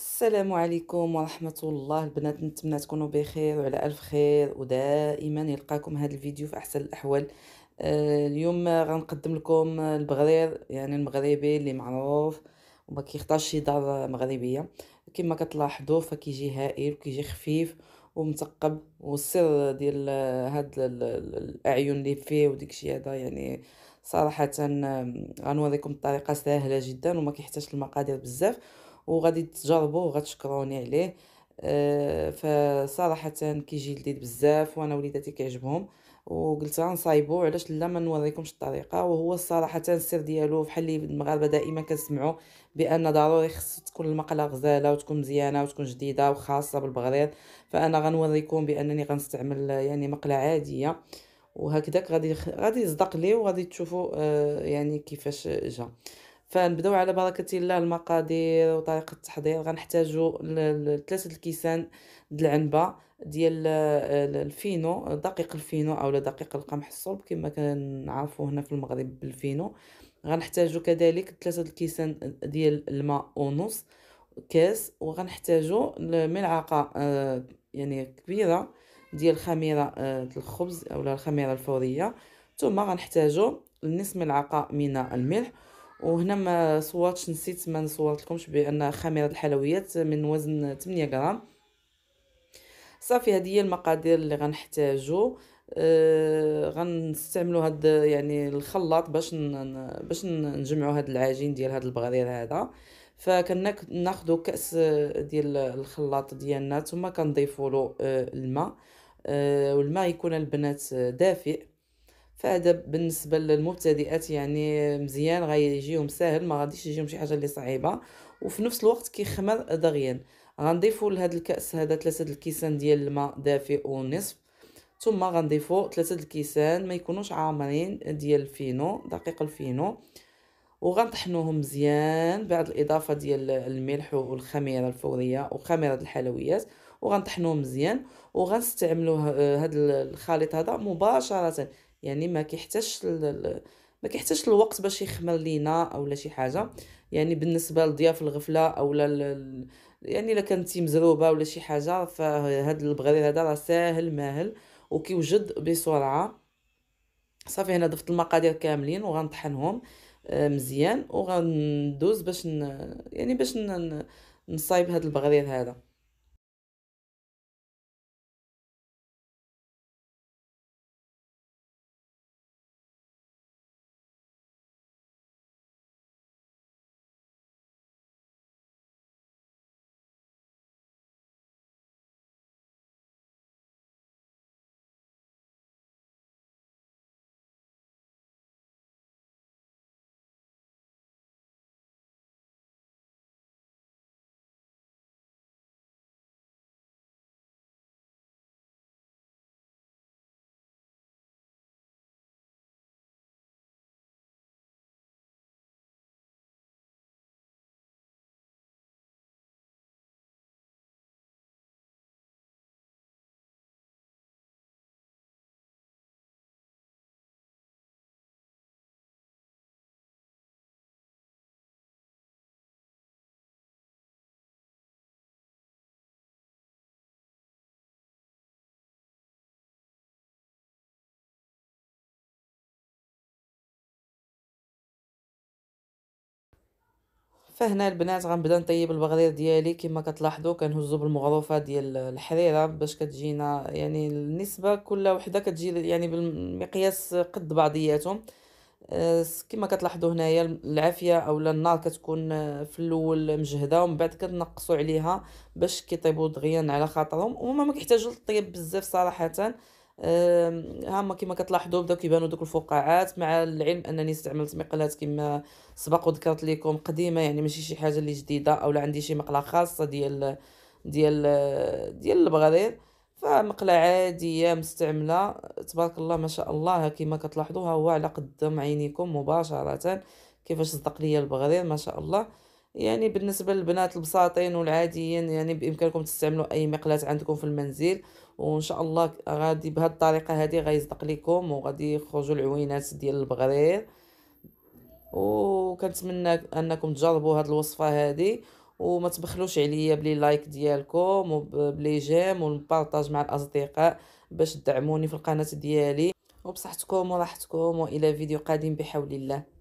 السلام عليكم ورحمة الله البنات نتمنى تكونوا بخير وعلى ألف خير ودائما يلقاكم هذا الفيديو في أحسن الأحوال آه، اليوم غنقدم لكم البغرير يعني المغربي اللي معروف وما كيختارش شي دار مغربية كما كتلاحظوا فكيجي هائل وكيجي خفيف ومثقب والسر ديال هاد الأعين اللي فيه شي هذا يعني صراحة غنوريكم الطريقة سهلة جدا وما كيحتاج المقادير بزاف وغادي تجربوه وغتشكروني عليه أه فصراحه كيجي لذيذ بزاف وانا وليداتي كيعجبهم وقلت غنصايبو علاش لا ما نوريكمش الطريقه وهو صراحه السر ديالو بحال اللي المغاربه دائما كنسمعوا بان ضروري خص تكون المقله غزاله وتكون مزيانه وتكون جديده وخاصه بالبغرير فانا غنوريكم بانني غنستعمل يعني مقله عاديه وهكذاك غادي غادي يصدق لي وغادي تشوفوا آه يعني كيفاش جا فنبداو على بركه الله المقادير وطريقه التحضير غنحتاجو ثلاثه الكيسان د العنبه ديال آه، الفينو دقيق الفينو اولا دقيق القمح الصلب كما كنعرفو هنا في المغرب بالفينو غنحتاجو كذلك ثلاثه الكيسان ديال الماء ونص كاس وغنحتاجو ملعقه آه، يعني كبيره ديال خميره آه، الخبز اولا الخميره الفوريه ثم غنحتاجو نصف ملعقه من الملح وهنا ما صورتش نسيت ما صورت لكمش بان خميره الحلويات من وزن 8 غرام صافي هذه هي المقادير اللي غنحتاجو أه غنستعملوا هاد يعني الخلاط باش باش نجمعوا هاد العجين ديال هاد البغرير هذا فكناخذوا كاس ديال الخلاط ديالنا ثم كنضيفوا له الماء أه، والماء يكون البنات دافئ فهذا بالنسبه للمبتدئات يعني مزيان غيجيهم ساهل ما غاديش يجيهم شي حاجه اللي صعيبه وفي نفس الوقت كيخمر دغيا غنضيفوا لهذا الكاس هذا ثلاثه الكيسان ديال الماء دافئ ونصف ثم غنضيفوا ثلاثه الكيسان ما يكونوش عامرين ديال الفينو دقيق الفينو وغنطحنوهم مزيان بعد الاضافه ديال الملح والخميره الفوريه وخميره الحلويات وغنطحنوهم مزيان وغنستعملوا هذا الخليط هذا مباشره يعني ما كيحتاجش ما كيحتاجش الوقت باش يخمر لينا اولا شي حاجه يعني بالنسبه لضياف الغفله اولا ل... يعني الا كانتي مزروبه ولا شي حاجه فهاد البغرير هذا راه ساهل ماهل وكيوجد بسرعه صافي هنا ضفت المقادير كاملين وغنطحنهم آه، مزيان وغندوز باش ن... يعني باش ن... نصايب هاد البغرير هذا فهنا البنات غنبدا نطيب البغدير ديالي كما كتلاحظوا كنهزو بالمغروفه ديال الحريره باش كتجينا يعني النسبه كل وحده كتجي يعني بالمقياس قد بعضياتهم آه، كما كتلاحظوا هنايا العافيه اولا النار كتكون آه، في الاول مجهده ومن بعد كتنقصوا عليها باش كيطيبوا دغيا على خاطرهم وهما ما كيحتاجوا بزاف صراحه هما كما كتلاحظوا بداو كيبانوا دوك الفقاعات مع العلم انني استعملت مقلات كما سبق وذكرت لكم قديمه يعني ماشي شي حاجه اللي جديده اولا عندي شي مقله خاصه ديال ديال ديال البغرير فمقله عاديه مستعمله تبارك الله ما شاء الله كما كتلاحظوا ها هو على قدام عينيكم مباشره كيفاش صدق لي البغرير ما شاء الله يعني بالنسبه للبنات البساطين والعاديين يعني بامكانكم تستعملوا اي مقلاه عندكم في المنزل وان شاء الله غادي بهذه الطريقه هذه غيصدق لكم وغادي يخرجوا العوينات ديال البغرير وكنتمنى انكم تجربوا هذه الوصفه هذه وما تبخلوش عليا بلي لايك ديالكم وبلي جيم ونبارطاج مع الاصدقاء باش تدعموني في القناه ديالي وبصحتكم وراحتكم والى فيديو قادم بحول الله